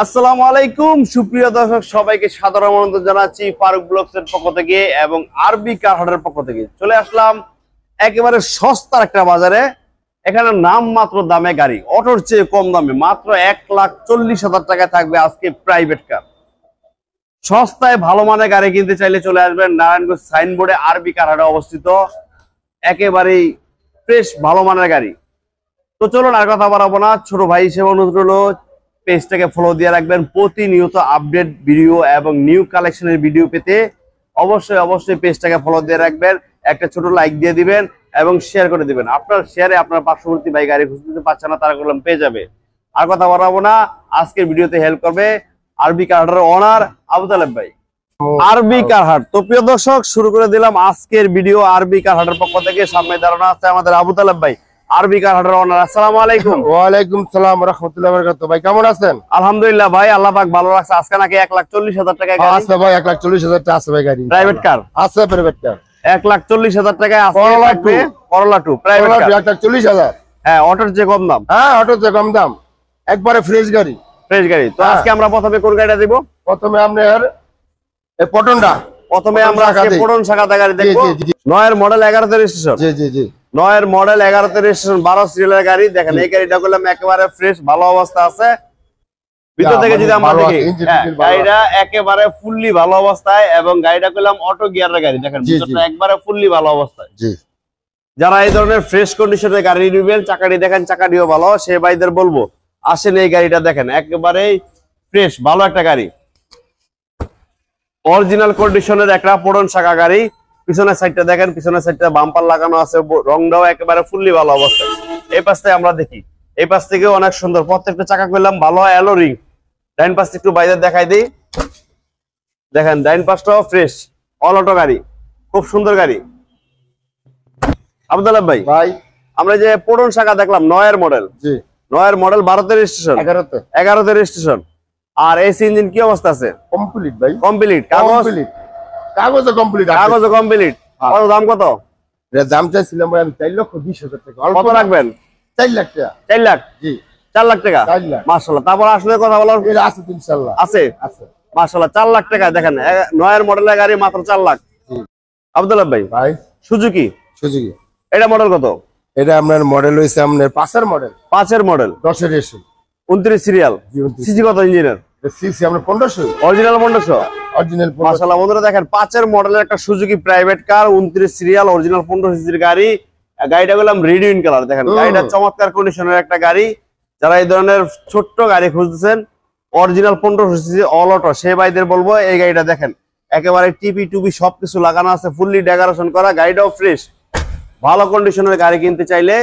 আসসালামু আলাইকুম সুপ্রিয় দর্শক সবাইকে সাধারণ আনন্দ জানাচ্ছি ফারুক ব্লকস এর পক্ষ থেকে এবং আরবি কারহাটের পক্ষ থেকে চলে আসলাম একেবারে সস্তার একটা বাজারে এখানে নাম মাত্র দামে গাড়ি অটোর চেয়ে কম দামে মাত্র এক লাখ চল্লিশ হাজার টাকা থাকবে আজকে প্রাইভেট কার সস্তায় ভালো মানের গাড়ি কিনতে চাইলে চলে আসবেন নারায়ণগঞ্জ সাইনবোর্ডে আরবি কারহাটে অবস্থিত একেবারেই ফ্রেশ ভালো মানের গাড়ি তো চলুন আর কথা বাড়াবো না ছোট ভাই হিসেবে অনুরোধ পেজটাকে ফলো দিয়ে রাখবেন প্রতিনিয়ত আপডেট ভিডিও এবং নিউ কালেকশনের ভিডিও পেতে অবশ্যই অবশ্যই পেজটাকে ফলো দিয়ে রাখবেন একটা ছোট লাইক দিয়ে দিবেন এবং শেয়ার করে দিবেন আপনার শেয়ারে আপনার পার্শ্ববর্তী ভাই গাড়ি খুঁজতে পারছে না তারা করলাম পেয়ে যাবে আর কথা বাড়াবো না আজকের ভিডিওতে হেল্প করবে আরবি কার্ডের অনার আবু তালেব ভাই আরবি কারহাট তো প্রিয় দর্শক শুরু করে দিলাম আজকের ভিডিও আরবি কারহাটের পক্ষ থেকে সামনে ধারণা আছে আমাদের আবু তালেব ভাই আরবি কারহাটের ওনার আসসালামু আলাইকুম ওয়া সালাম ওয়া রাহমাতুল্লাহি ওয়া ভাই কেমন আছেন আলহামদুলিল্লাহ ভাই আল্লাহ ভালো রাখছে আজকে নাকি 1 লাখ 40 আচ্ছা হাজার টাকা গাড়ি লাখ 40 হাজার টাকা ভাই গাড়ি প্রাইভেট কার আছে প্রাইভেট কার 1 লাখ 40 হাজার টাকায় আছে হাজার হ্যাঁ অটোর যে কম দাম হ্যাঁ অটোর যে কম দাম একবারে ফ্রেশ গাড়ি ফ্রেশ গাড়ি তো হ্যাঁ। আজকে আমরা প্রথমে কোন গাড়িটা দেব প্রথমে আপনার এই পটনটা প্রথমে আমরা পটন শাখা গাড়ি দেখব নয়ের মডেল এগারো এর রেজিস্ট্রেশন জি নয়ের মডেল এগারো রেজিস্ট্রেশন বারো সিরিয়ালের গাড়ি দেখেন এই গাড়িটা করলাম একেবারে ফ্রেশ ভালো অবস্থা আছে ভিতর হ্যাঁ, থেকে মানে হ্যাঁ, একেবারে ভালো অবস্থায় এবং গাড়িটা করলাম অটো গিয়ারের গাড়ি দেখেন ভিতরটা একবারে ভালো অবস্থায় যারা এই ধরনের ফ্রেশ কন্ডিশনের গাড়ি নিবেন চাকাটি দেখেন চাকাটিও ভালো সে ভাইদের বলবো আসেন এই গাড়িটা দেখেন একেবারেই ফ্রেশ ভালো একটা গাড়ি অরিজিনাল কন্ডিশনের একটা পুরন শাখা গাড়ি পিছনের সাইডটা দেখেন পিছনের সাইডটা বাম্পার লাগানো আছে রংটাও একেবারে ফুললি ভালো অবস্থায় এই পাশটায় আমরা দেখি এই পাশ থেকে অনেক সুন্দর প্রত্যেকটা চাকা করলাম ভালো হয় অ্যালো রিং ডাইন পাশটা একটু বাইরে দেখাই দিই দেখেন ডাইন পাশটাও ফ্রেশ অল অটো গাড়ি খুব সুন্দর গাড়ি আবদুল্লাহ ভাই ভাই আমরা যে পটন শাখা দেখলাম নয়ের মডেল জি নয়ের মডেল ভারতের স্টেশন এগারোতে এগারোতে স্টেশন আর এসি ইঞ্জিন কি অবস্থা আছে কমপ্লিট ভাই কমপ্লিট কাগজ কাগজ কমপ্লিট কাগজ কমপ্লিট কত দাম কত এর দাম চাইছিলাম ভাই আমি 4 লক্ষ 20 হাজার টাকা কত রাখবেন 4 লাখ টাকা 4 লাখ জি 4 লাখ টাকা 4 লাখ মাশাআল্লাহ তারপর আসলে কথা বলার এর আছে ইনশাআল্লাহ আছে আছে মাশাআল্লাহ 4 লাখ টাকা দেখেন নয়ের মডেলের গাড়ি মাত্র 4 লাখ আব্দুল্লাহ ভাই ভাই সুজুকি সুজুকি এটা মডেল কত এটা আপনার মডেল হইছে আপনার পাঁচের মডেল পাঁচের মডেল 10 এর এসে 29 সিরিয়াল সিসি কত ইঞ্জিনিয়ার সিসি আপনার 1500 অরিজিনাল 1500 অরিজিনাল মাশাআল্লাহ বন্ধুরা দেখেন পাঁচের মডেলের একটা Suzuki private car 29 serial original 15 সিসির গাড়ি গাড়িটা বললাম রেড ইন কালার দেখেন গাড়িটা চমৎকার কন্ডিশনের একটা গাড়ি যারা এই ধরনের ছোট্ট গাড়ি খুঁজছেন অরিজিনাল 15 সিসি অল অটো সে ভাইদের বলবো এই গাড়িটা দেখেন একেবারে টিপি টুপি সবকিছু লাগানো আছে ফুললি ডেকোরেশন করা গাড়িটাও ফ্রেশ ভালো কন্ডিশনের গাড়ি কিনতে চাইলে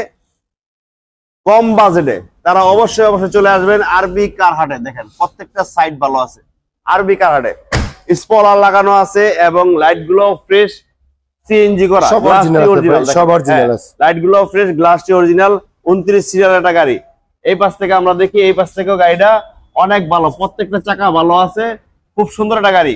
কম বাজেটে তারা অবশ্যই অবশ্যই চলে আসবেন আরবি কার হাটে দেখেন প্রত্যেকটা সাইড ভালো আছে আরবি কার হাটে স্পলার লাগানো আছে এবং লাইট গুলো ফ্রেশ সিএনজি করা হ্যাঁ, লাইট গুলো ফ্রেশ গ্লাসটি অরিজিনাল উনত্রিশ সিরিয়াল একটা গাড়ি এই পাশ থেকে আমরা দেখি এই পাশ থেকেও গাড়িটা অনেক ভালো প্রত্যেকটা চাকা ভালো আছে খুব সুন্দর একটা গাড়ি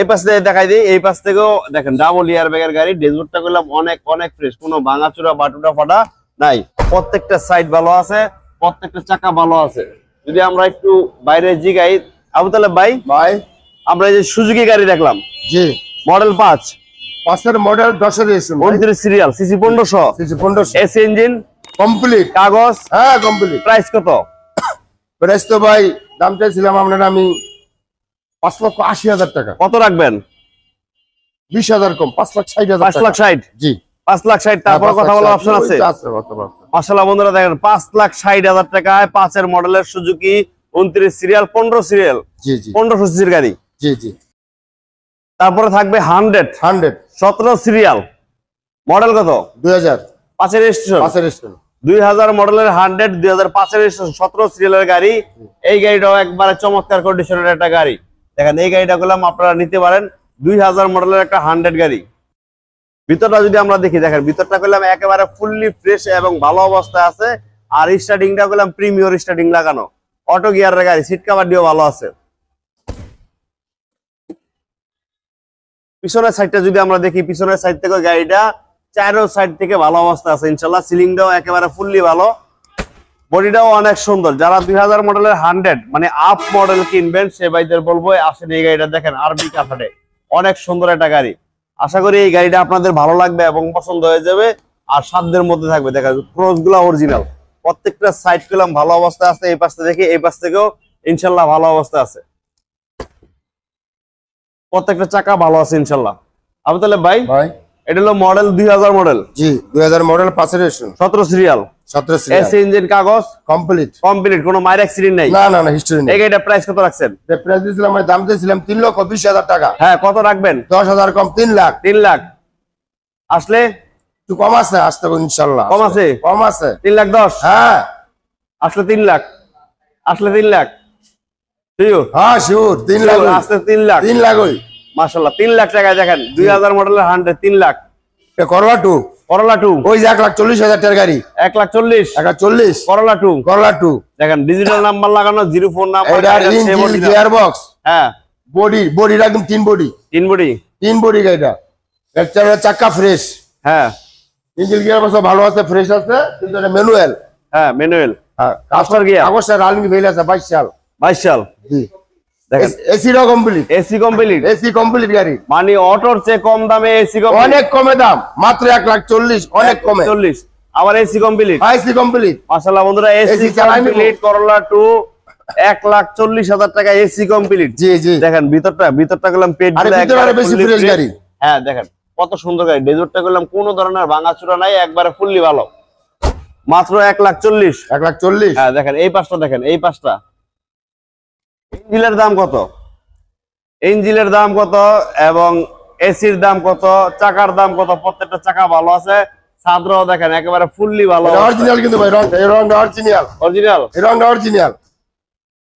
এই পাশ থেকে দেখাই দিই এই পাশ থেকেও দেখেন ডাবল ইয়ার ব্যাগের গাড়ি ডেজবোর্ডটা করলাম অনেক অনেক ফ্রেশ কোনো ভাঙাচুরা বাটুটা ফাটা নাই প্রত্যেকটা সাইড ভালো আছে প্রত্যেকটা চাকা ভালো আছে যদি আমরা একটু বাইরে জিগাই আবু তাহলে বাই বাই আমরা এই যে সুজুকি গাড়ি দেখলাম জি মডেল পাঁচ পাঁচের মডেল দশের উনত্রিশ সিরিয়াল সিসি পনেরোশো সিসি পনেরোশো এসি ইঞ্জিন কমপ্লিট কাগজ হ্যাঁ কমপ্লিট প্রাইস কত প্রাইস তো ভাই দাম চাইছিলাম আপনার আমি পাঁচ লক্ষ আশি হাজার টাকা কত রাখবেন বিশ হাজার কম পাঁচ লাখ ষাট হাজার পাঁচ লাখ ষাট জি পাঁচ লাখ ষাট হ্যাঁ, তারপর কথা বলার অপশন আছে মাসাল্লাহ বন্ধুরা দেখেন পাঁচ লাখ ষাট হাজার টাকায় পাঁচের মডেলের সুজুকি উনত্রিশ সিরিয়াল পনেরো সিরিয়াল পনেরোশো সিসির গাড়ি জি জি তারপরে থাকবে হান্ড্রেড হান্ড্রেড সতেরো সিরিয়াল মডেল কত দুই হাজার পাঁচের স্টেশন পাঁচের দুই হাজার মডেলের হান্ড্রেড দুই হাজার পাঁচের স্টেশন সতেরো সিরিয়ালের গাড়ি এই গাড়িটাও একবারে চমৎকার কন্ডিশনের একটা গাড়ি দেখেন এই গাড়িটা গুলাম আপনারা নিতে পারেন দুই হাজার মডেলের একটা হান্ড্রেড গাড়ি ভিতরটা যদি আমরা দেখি দেখেন ভিতরটা করলাম একেবারে ফুললি ফ্রেশ এবং ভালো অবস্থায় আছে আর স্টার্টিংটা করলাম প্রিমিয়র স্টার্টিং লাগানো অটো গিয়ারের গাড়ি সিট কাভার দিয়েও ভালো আছে পিছনের সাইডটা যদি আমরা দেখি পিছনের সাইড থেকে গাড়িটা চারো সাইড থেকে ভালো অবস্থা আছে ইনশাল্লাহ সিলিংটাও একেবারে ফুললি ভালো বডিটাও অনেক সুন্দর যারা দুই হাজার মডেলের হান্ড্রেড মানে আপ মডেল কিনবেন সে বাইদের বলবো আসেন এই গাড়িটা দেখেন আরবি কাফাটে অনেক সুন্দর একটা গাড়ি আশা করি এই গাড়িটা আপনাদের ভালো লাগবে এবং পছন্দ হয়ে যাবে আর সাধ্যের মধ্যে থাকবে দেখা যাবে গুলা অরিজিনাল প্রত্যেকটা সাইড পেলাম ভালো অবস্থা আছে এই পাশ থেকে এই পাশ থেকেও ইনশাল্লাহ ভালো অবস্থা আছে প্রত্যেকটা চাকা ভালো আছে ইনশাল্লাহ আবু তাহলে ভাই ভাই এটা হলো মডেল দুই মডেল জি দুই মডেল পাঁচের সতেরো সিরিয়াল সতেরো কাগজ কমপ্লিট কমপ্লিট কোনো নাই প্রাইস কত রাখছেন মানে দিয়েছিলাম তিন বিশ হাজার টাকা হ্যাঁ কত রাখবেন দশ হাজার কম তিন লাখ তিন লাখ আসলে কম আছে আসতে ইনশাল্লাহ কম আছে কম আছে তিন লাখ দশ হ্যাঁ আসলে তিন লাখ আসলে তিন লাখ হ্যাঁ, তিন লাখ তিন লাখ তিন লাখ ওই তিন লাখ দেখেন দুই হাজার মডেলের তিন লাখ করলা টু করলা টু যে এক লাখ চল্লিশ হাজার গাড়ি এক লাখ চল্লিশ এক চল্লিশ করলা টু টু দেখেন ডিজিটাল নাম্বার লাগানো জিরো বক্স হ্যাঁ বডি তিন বডি তিন বডি তিন বডি চাকা ফ্রেশ হ্যাঁ ভালো আছে ফ্রেশ আছে হ্যাঁ হ্যাঁ বাইশ সাল জি complete AC complete AC complete গাড়ি মানে অটোর চেয়ে কম দামে এসি অনেক কমে দাম মাত্র এক লাখ চল্লিশ অনেক কমে চল্লিশ আবার এসি কমপ্লিট হ্যাঁ, এসি কমপ্লিট মাসাল্লাহ বন্ধুরা এসি কমপ্লিট করলা টু এক লাখ চল্লিশ হাজার টাকা এসি কমপ্লিট জি জি দেখেন ভিতরটা ভিতরটা করলাম পেট বেশি ফ্রেশ গাড়ি হ্যাঁ দেখেন কত সুন্দর গাড়ি ডেজর্টটা করলাম কোনো ধরনের ভাঙাচুরা নাই একবারে ফুললি ভালো মাত্র এক লাখ চল্লিশ এক লাখ চল্লিশ হ্যাঁ দেখেন এই পাশটা দেখেন এই পাশটা ইঞ্জিলের দাম কত ইঞ্জিলের দাম কত এবং এসির দাম কত চাকার দাম কত প্রত্যেকটা চাকা ভালো আছে ছাত্র দেখেন একেবারে ফুললি ভালো অরিজিনাল কিন্তু ভাই রংটা অরিজিনাল অরিজিনাল রংটা অরিজিনাল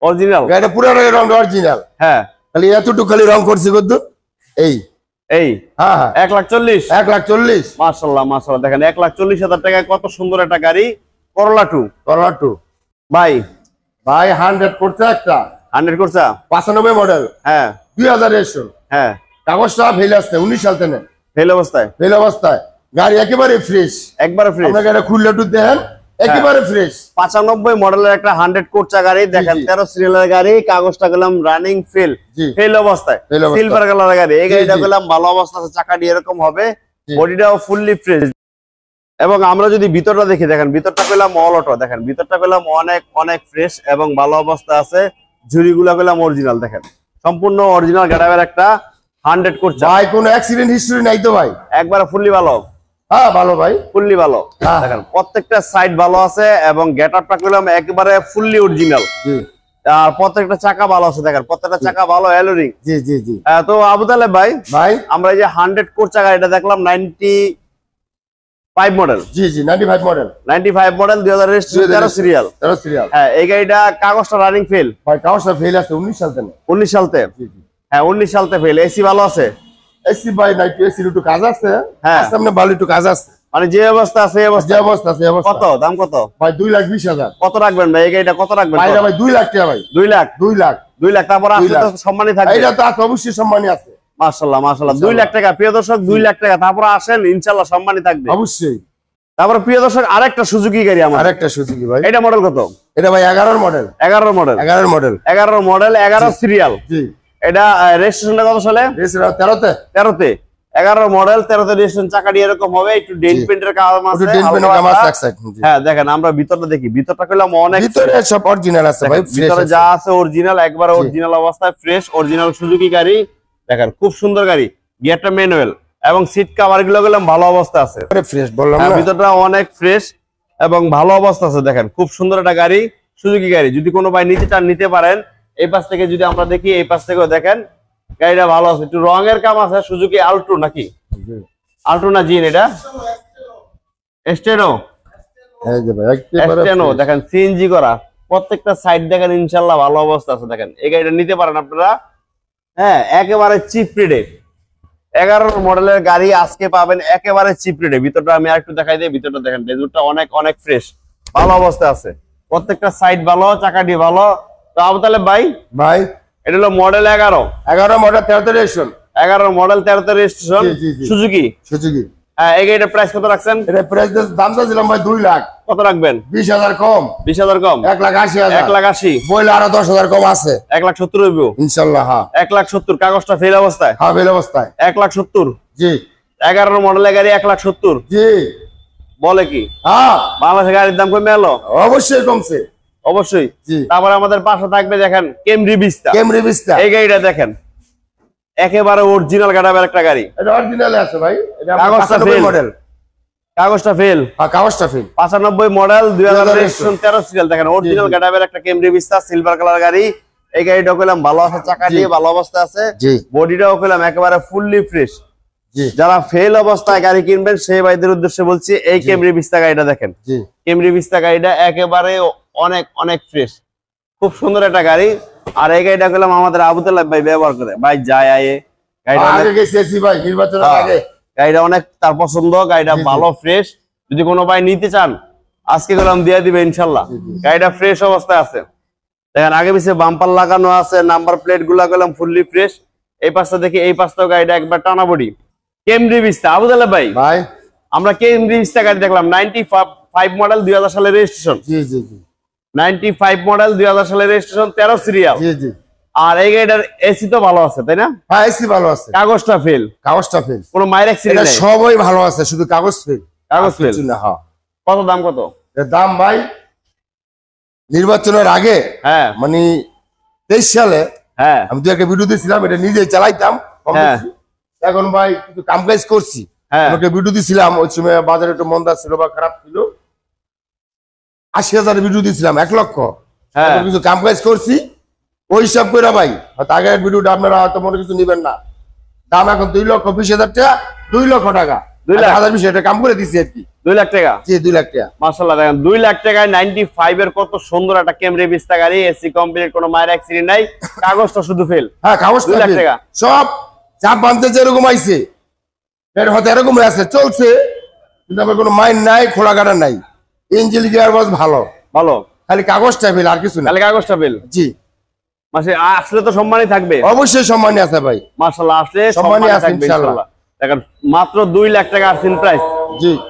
অরিজিনাল এটা পুরো রংটা অরিজিনাল হ্যাঁ খালি এতটুকু খালি রং করছি কত এই এই হ্যাঁ, হ্যাঁ এক লাখ চল্লিশ এক লাখ চল্লিশ মার্শাল্লাহ মার্শাল্লাহ দেখেন এক লাখ চল্লিশ হাজার টাকায় কত সুন্দর একটা গাড়ি করলা টু করলা টু ভাই ভাই হান্ড্রেড করছে একটা হান্ড্রেড কোর্সা পঁচানব্বই মডেল হ্যাঁ দুই হাজার হ্যাঁ কাগজটা ফেল আসছে উনিশ সাল থেকে ফেল অবস্থায় ফেল অবস্থায় গাড়ি একেবারে ফ্রেশ একবারে ফ্রেশ আপনাকে খুললে একটু দেখেন হ্যাঁ। একেবারে ফ্রেশ পঁচানব্বই মডেলের একটা হান্ড্রেড কোর্চা গাড়ি দেখেন তেরো সিরিয়ালের গাড়ি কাগজটা গেলাম রানিং ফেল ফেল অবস্থায় সিলভার কালার গাড়ি এই গাড়িটা গেলাম ভালো অবস্থা চাকাটি এরকম হবে বডিটাও ফুললি ফ্রেশ এবং আমরা যদি ভিতরটা দেখি দেখেন ভিতরটা পেলাম অল অটো দেখেন ভিতরটা পেলাম অনেক অনেক ফ্রেশ এবং ভালো অবস্থা আছে ঝুড়িগুলা পেলাম অরিজিনাল দেখেন সম্পূর্ণ অরিজিনাল গাড়াবের একটা হান্ড্রেড করছে ভাই কোন অ্যাক্সিডেন্ট হিস্টরি নাই তো ভাই একবার ফুললি ভালো হ্যাঁ ভালো ভাই ভালো হ্যাঁ। দেখেন প্রত্যেকটা সাইড ভালো আছে এবং করলাম একবারে অরিজিনাল আর প্রত্যেকটা চাকা ভালো আছে দেখেন প্রত্যেকটা চাকা ভালো জি জি জি তো আবু তালে ভাই ভাই আমরা এই যে হান্ড্রেড কোর চাকা এটা দেখলাম নাইনটি ফাইভ মডেল জি জি মডেল মডেল সিরিয়াল সিরিয়াল হ্যাঁ এই গাড়িটা কাগজটা রানিং ফেল ভাই কাগজটা ফেল আছে সালতে সালতে হ্যাঁ সালতে ফেল এসি ভালো আছে এসি ভাই নাই এসি একটু কাজ আছে হ্যাঁ সামনে ভালো একটু কাজ আছে মানে যে অবস্থা আছে অবস্থা যে অবস্থা আছে অবস্থা কত দাম কত ভাই 2 লাখ 20 হাজার কত রাখবেন ভাই এই গাড়িটা কত রাখবেন ভাই ভাই 2 লাখ টাকা ভাই 2 লাখ 2 লাখ 2 লাখ তারপর আসলে তো সম্মানই থাকবে এটা তো অবশ্যই সম্মানই আছে দুই লাখ টাকা প্রিয় দর্শক দুই লাখ টাকা তারপর আসেন ইনশাল্লাহ সম্মানী থাকবে অবশ্যই প্রিয় দর্শক আরেকটা গাড়ি আমার আরেকটা ভাই এটা মডেল কত এটা ভাই মডেল মডেল মডেল মডেল এগারো সিরিয়াল এটা রেজিস্ট্রেশনটা কত সালে মডেল তেরোতে রেজিস্ট্রেশন চাকাটি এরকম হবে একটু পেন্টের কাজ আছে হ্যাঁ দেখেন আমরা ভিতরটা দেখি ভিতরটা করলাম অনেক ভিতরে সব অরিজিনাল আছে ভাই ভিতরে যা আছে অরিজিনাল একবার অরিজিনাল অবস্থায় ফ্রেশ অরিজিনাল সুজুকি গাড়ি দেখেন খুব সুন্দর গাড়ি গিয়ারটা ম্যানুয়াল এবং সিট কাভার গুলো গেলাম ভালো অবস্থা আছে হ্যাঁ, ভিতরটা অনেক ফ্রেশ এবং ভালো অবস্থা আছে দেখেন খুব সুন্দর একটা গাড়ি সুজুকি গাড়ি যদি কোনো ভাই নিতে চান নিতে পারেন এই পাশ থেকে যদি আমরা দেখি এই পাশ থেকেও দেখেন গাড়িটা ভালো আছে একটু রঙের কাম আছে সুজুকি আল্ট্রো নাকি আল্ট্রো না জিন এটা এস্টেনো এস্টেনো দেখেন সিএনজি করা প্রত্যেকটা সাইড দেখেন ইনশাল্লাহ ভালো অবস্থা আছে দেখেন এই গাড়িটা নিতে পারেন আপনারা হ্যাঁ একেবারে চিপ রেটে এগারোর মডেলের গাড়ি আজকে পাবেন একেবারে চিপ রেটে ভিতরটা আমি একটু দেখাই দিই ভিতরটা দেখেন ভেতরটা অনেক অনেক ফ্রেশ ভালো অবস্থা আছে প্রত্যেকটা সাইড ভালো চাকাটি ভালো তো আবু তাহলে ভাই ভাই এটা হলো মডেল এগারো এগারো মডেল তেরোতে রেজিস্ট্রেশন এগারো মডেল তেরোতে রেজিস্ট্রেশন সুজুকি সুজুকি প্রাইস কত রাখছেন দাম লাখ কত রাখবেন কম কম লাখ লাখ কম আছে লাখ হ্যাঁ। লাখ কাগজটা ফেল অবস্থায় ফেল হ্যাঁ, অবস্থায় লাখ জি গাড়ি লাখ জি বলে কি হ্যাঁ। বাংলাদেশের গাড়ির দাম কমে এলো অবশ্যই কমছে অবশ্যই তারপর আমাদের পাশে থাকবে দেখেন কেমরি বিস্তা কেমরি বিস্তা এই গাড়িটা দেখেন একেবারে অরিজিনাল গাড়াবের একটা গাড়ি এটা অরিজিনালে আছে ভাই এটা কাগজটা ফেল মডেল কাগজটা ফেল হ্যাঁ কাগজটা ফেল 95 মডেল 2013 সিরিয়াল দেখেন অরিজিনাল গাড়াবের একটা ক্যামরি বিস্তা সিলভার কালার গাড়ি এই গাড়িটা কইলাম ভালো আছে চাকা দিয়ে ভালো অবস্থা আছে বডিটাও কইলাম একেবারে ফুললি ফ্রেশ যারা ফেল অবস্থায় গাড়ি কিনবেন সেই ভাইদের উদ্দেশ্যে বলছি এই ক্যামরি বিস্তা গাড়িটা দেখেন ক্যামরি বিস্তা গাড়িটা একেবারে অনেক অনেক ফ্রেশ খুব সুন্দর একটা গাড়ি আর এই গাড়িটা করলাম আমাদের আবুদুল্লাহ ভাই ব্যবহার করে ভাই যায় আয়ে গাড়িটা হ্যাঁ। অনেক তার পছন্দ গাড়িটা ভালো ফ্রেশ যদি কোনো ভাই নিতে চান আজকে গেলাম দিয়ে দিবে ইনশাল্লাহ গাড়িটা ফ্রেশ অবস্থায় আছে দেখেন আগে পিছিয়ে বাম্পার লাগানো আছে নাম্বার প্লেট গুলা করলাম ফুললি ফ্রেশ এই পাশটা দেখি এই পাশটাও গাড়িটা একবার টানা বড়ি কেমরি বিস্তা আবুদাল্লাহ ভাই ভাই আমরা কেমরি বিস্তা গাড়ি দেখলাম নাইনটি ফাইভ মডেল দুই সালের রেজিস্ট্রেশন জি জি জি 95 মডেল 2000 সালের রেজিস্ট্রেশন 13 সিরিয়াল জি জি আর এই গাড়িটার এসি তো ভালো আছে তাই না হ্যাঁ এসি ভালো আছে কাগজটা ফেল কাগজটা ফেল কোনো মাইর অ্যাক্সিডেন্ট নাই সবই ভালো আছে শুধু কাগজ ফেল কাগজ ফেল হ্যাঁ। কত দাম কত এর দাম ভাই নির্বাচনের আগে হ্যাঁ মানে 23 সালে হ্যাঁ আমি দুই একটা ভিডিও দিছিলাম এটা নিজে চালাইতাম হ্যাঁ এখন ভাই কিছু কাম কাজ করছি হ্যাঁ ভিডিও দিছিলাম ওই সময় বাজারে একটু মন্দা ছিল বা খারাপ ছিল আশি হাজার ভিডিও দিয়েছিলাম এক লক্ষ হ্যাঁ। কিছু কাম কাজ করছি ওই সব করে ভাই হয়তো আগের ভিডিওটা আপনারা হয়তো মনে কিছু নেবেন না দাম এখন দুই লক্ষ বিশ হাজার টাকা দুই লক্ষ টাকা দুই লাখ হাজার কাম করে দুই লাখ টাকা দুই লাখ টাকায় কত সুন্দর একটা এসি নাই কাগজটা শুধু ফেল হ্যাঁ কাগজ দুই লাখ টাকা সব চাপ আইছে হয়তো এরকম চলছে কিন্তু আমার কোনো মাইন্ড নাই খোলা কাটা নাই ইঞ্জিল গিয়ার বক্স ভালো ভালো খালি কাগজটা বিল আর কিছু না খালি কাগজটা বিল জি মানে আসলে তো সম্মানই থাকবে অবশ্যই সম্মানই আছে ভাই মাশাআল্লাহ আসলে সম্মানই আছে ইনশাআল্লাহ দেখেন মাত্র 2 লাখ টাকা আসিন প্রাইস জি